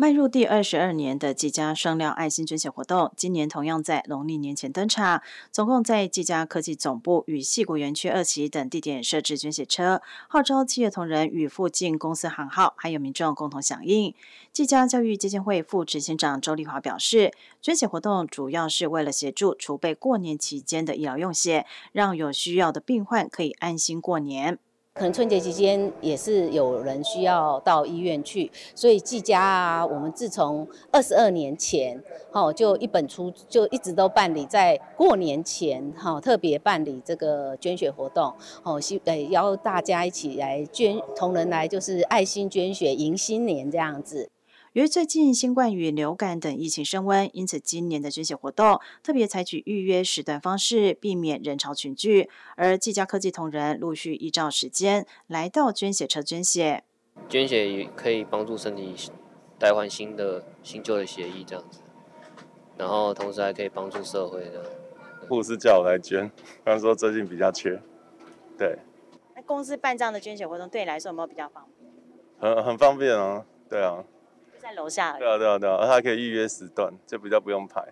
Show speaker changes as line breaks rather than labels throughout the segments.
迈入第二十二年的纪家双料爱心捐血活动，今年同样在农历年前登场。总共在纪家科技总部与戏谷园区二期等地点设置捐血车，号召企业同仁与附近公司行号，还有民众共同响应。纪家教育基金会副执行长周丽华表示，捐血活动主要是为了协助储备过年期间的医疗用血，让有需要的病患可以安心过
年。可能春节期间也是有人需要到医院去，所以季家啊，我们自从二十二年前，哈，就一本出就一直都办理在过年前，哈，特别办理这个捐血活动，哦，希呃邀大家一起来捐同仁来就是爱心捐血迎新年这样子。由于最近新冠与流感等疫情升温，因此今年的捐血活动特别
采取预约时段方式，避免人潮群聚。而技嘉科技同仁陆续依照时间来到捐血车捐血。
捐血也可以帮助身体代换新的新旧的血液这样子，然后同时还可以帮助社
会的。护士叫我来捐，他说最近比较缺。对。
那公司办这样的捐血活动对你来说有没有比较方
便？很很方便哦，对啊。在楼下。对啊，对啊，对啊，他可以预约时段，就比较不用排。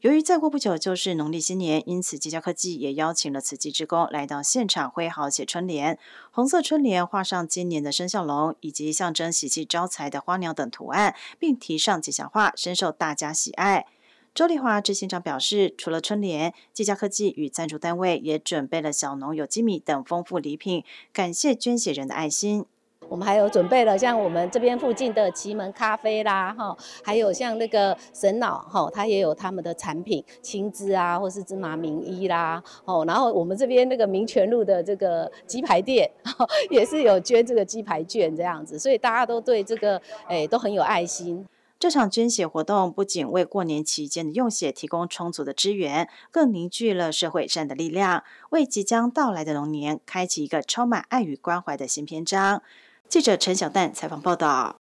由于再过不久就是农历新年，因此技嘉科技也邀请了慈济职工来到现场挥毫写春联。红色春联画上今年的生肖龙，以及象征喜气招财的花鸟等图案，并提上吉祥话，深受大家喜爱。周丽华执行长表示，除了春联，技嘉科技与赞助单位也准备了小农有机米等丰富礼
品，感谢捐血人的爱心。我们还有准备了，像我们这边附近的奇门咖啡啦，哈，还有像那个沈老哈，他也有他们的产品青汁啊，或是芝麻名衣啦，哦，然后我们这边那个民权路的这个鸡排店，也是有捐这个鸡排券这样子，所以大家都对这个，哎，都
很有爱心。这场捐血活动不仅为过年期间的用血提供充足的支援，更凝聚了社会善的力量，为即将到来的龙年开启一个充满爱与关怀的新篇章。记者陈小旦采访报道。